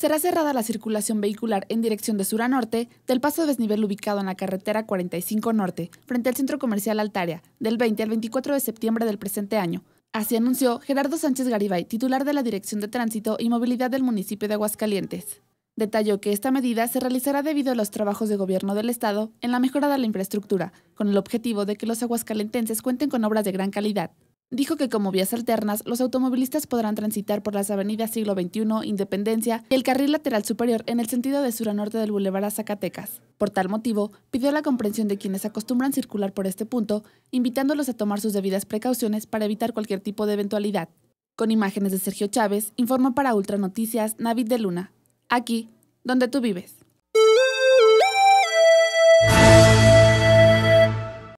será cerrada la circulación vehicular en dirección de sur a norte del paso de desnivel ubicado en la carretera 45 Norte, frente al centro comercial Altaria, del 20 al 24 de septiembre del presente año. Así anunció Gerardo Sánchez Garibay, titular de la Dirección de Tránsito y Movilidad del municipio de Aguascalientes. Detalló que esta medida se realizará debido a los trabajos de gobierno del Estado en la mejora de la infraestructura, con el objetivo de que los aguascalentenses cuenten con obras de gran calidad. Dijo que como vías alternas, los automovilistas podrán transitar por las avenidas Siglo XXI, Independencia y el carril lateral superior en el sentido de sur a norte del Boulevard a Zacatecas. Por tal motivo, pidió la comprensión de quienes acostumbran circular por este punto, invitándolos a tomar sus debidas precauciones para evitar cualquier tipo de eventualidad. Con imágenes de Sergio Chávez, informó para Ultra Noticias Navid de Luna. Aquí, donde tú vives.